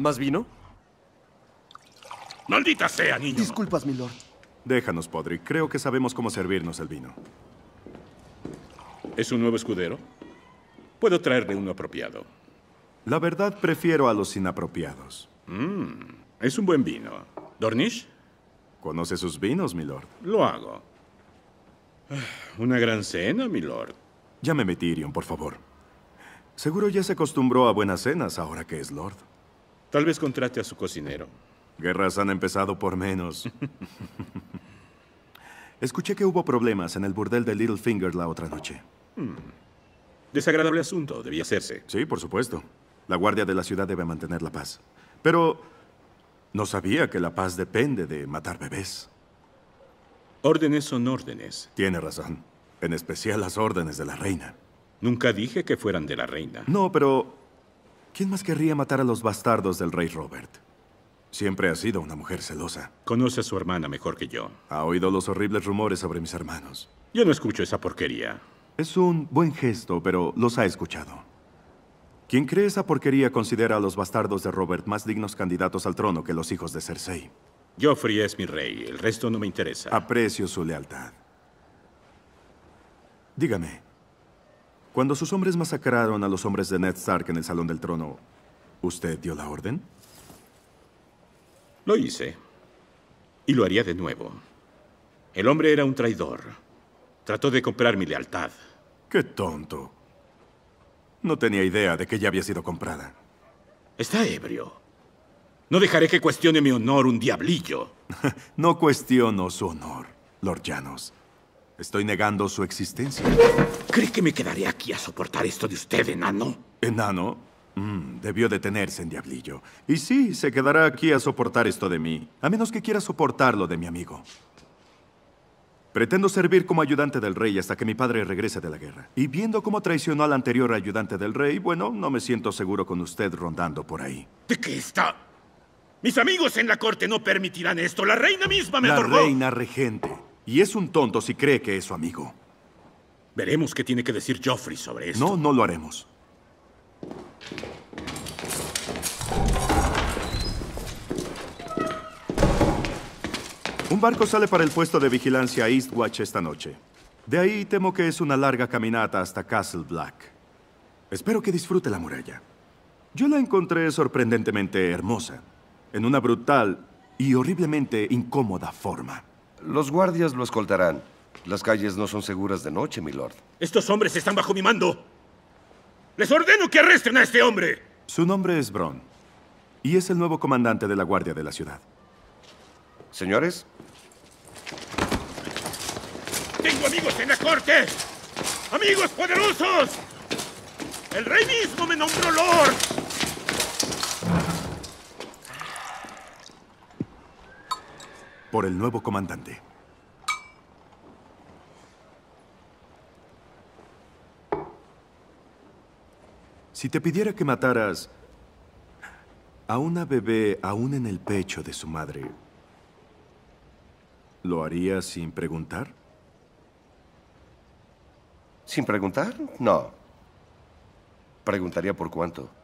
¿Más vino? ¡Maldita sea, niño! Disculpas, milord. Déjanos, Podri. Creo que sabemos cómo servirnos el vino. ¿Es un nuevo escudero? Puedo traerle uno apropiado. La verdad, prefiero a los inapropiados. Mm, es un buen vino. ¿Dornish? Conoce sus vinos, milord. Lo hago. Ah, una gran cena, milord. Llámeme Tyrion, por favor. Seguro ya se acostumbró a buenas cenas ahora que es lord. Tal vez contrate a su cocinero. Guerras han empezado por menos. Escuché que hubo problemas en el burdel de Little Littlefinger la otra noche. Hmm. Desagradable asunto, debía hacerse. Sí, por supuesto. La guardia de la ciudad debe mantener la paz. Pero no sabía que la paz depende de matar bebés. Órdenes son órdenes. Tiene razón. En especial las órdenes de la reina. Nunca dije que fueran de la reina. No, pero ¿Quién más querría matar a los bastardos del rey Robert? Siempre ha sido una mujer celosa. Conoce a su hermana mejor que yo. Ha oído los horribles rumores sobre mis hermanos. Yo no escucho esa porquería. Es un buen gesto, pero los ha escuchado. Quien cree esa porquería considera a los bastardos de Robert más dignos candidatos al trono que los hijos de Cersei. Joffrey es mi rey, el resto no me interesa. Aprecio su lealtad. Dígame, cuando sus hombres masacraron a los hombres de Ned Stark en el Salón del Trono, ¿usted dio la orden? Lo hice. Y lo haría de nuevo. El hombre era un traidor. Trató de comprar mi lealtad. ¡Qué tonto! No tenía idea de que ya había sido comprada. Está ebrio. No dejaré que cuestione mi honor un diablillo. no cuestiono su honor, Lord Janos. Estoy negando su existencia. ¿Cree que me quedaré aquí a soportar esto de usted, enano? ¿Enano? Mm, debió detenerse, en diablillo. Y sí, se quedará aquí a soportar esto de mí, a menos que quiera soportarlo de mi amigo. Pretendo servir como ayudante del rey hasta que mi padre regrese de la guerra. Y viendo cómo traicionó al anterior ayudante del rey, bueno, no me siento seguro con usted rondando por ahí. ¿De qué está? Mis amigos en la corte no permitirán esto. La reina misma me la La reina regente. Y es un tonto si cree que es su amigo. Veremos qué tiene que decir Joffrey sobre eso. No, no lo haremos. Un barco sale para el puesto de vigilancia Eastwatch esta noche. De ahí temo que es una larga caminata hasta Castle Black. Espero que disfrute la muralla. Yo la encontré sorprendentemente hermosa, en una brutal y horriblemente incómoda forma. Los guardias lo escoltarán. Las calles no son seguras de noche, mi Lord. Estos hombres están bajo mi mando. Les ordeno que arresten a este hombre. Su nombre es Bron. Y es el nuevo comandante de la guardia de la ciudad. Señores. Tengo amigos en la corte. Amigos poderosos. El rey mismo me nombró lord. por el nuevo comandante. Si te pidiera que mataras a una bebé aún en el pecho de su madre, ¿lo harías sin preguntar? ¿Sin preguntar? No. Preguntaría por cuánto.